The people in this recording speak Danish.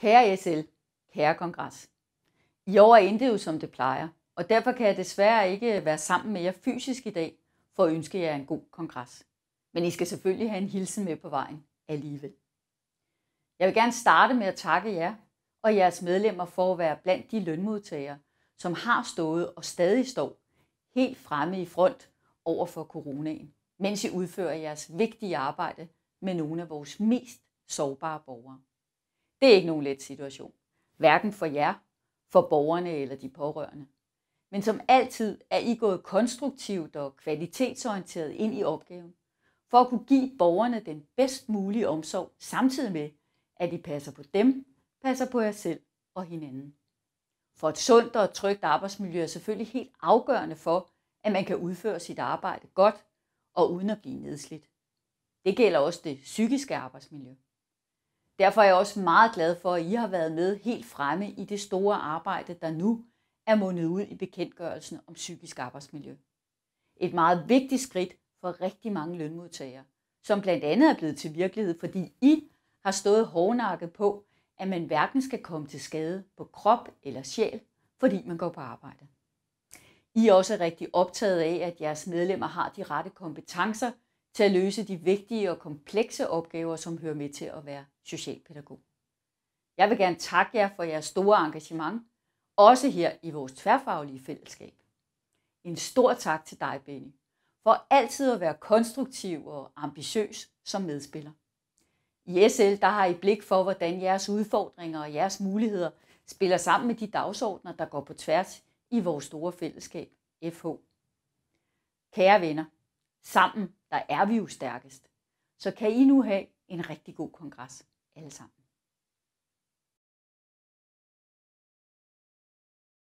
Kære SL, kære kongres. I år er intet jo som det plejer, og derfor kan jeg desværre ikke være sammen med jer fysisk i dag, for at ønske jer en god kongres. Men I skal selvfølgelig have en hilsen med på vejen alligevel. Jeg vil gerne starte med at takke jer og jeres medlemmer for at være blandt de lønmodtagere, som har stået og stadig står helt fremme i front over for coronaen, mens I udfører jeres vigtige arbejde med nogle af vores mest sårbare borgere. Det er ikke nogen let situation. Hverken for jer, for borgerne eller de pårørende. Men som altid er I gået konstruktivt og kvalitetsorienteret ind i opgaven, for at kunne give borgerne den bedst mulige omsorg, samtidig med, at I passer på dem, passer på jer selv og hinanden. For et sundt og trygt arbejdsmiljø er selvfølgelig helt afgørende for, at man kan udføre sit arbejde godt og uden at blive nedslidt. Det gælder også det psykiske arbejdsmiljø. Derfor er jeg også meget glad for, at I har været med helt fremme i det store arbejde, der nu er mundet ud i bekendtgørelsen om psykisk arbejdsmiljø. Et meget vigtigt skridt for rigtig mange lønmodtagere, som blandt andet er blevet til virkelighed, fordi I har stået hårdnakket på, at man hverken skal komme til skade på krop eller sjæl, fordi man går på arbejde. I er også rigtig optaget af, at jeres medlemmer har de rette kompetencer til at løse de vigtige og komplekse opgaver, som hører med til at være socialpædagog. Jeg vil gerne takke jer for jeres store engagement, også her i vores tværfaglige fællesskab. En stor tak til dig, Benny, for altid at være konstruktiv og ambitiøs som medspiller. I SL der har I blik for, hvordan jeres udfordringer og jeres muligheder spiller sammen med de dagsordner, der går på tværs i vores store fællesskab, FH. Kære venner, sammen der er vi jo stærkest. Så kan I nu have en rigtig god kongres alle sammen.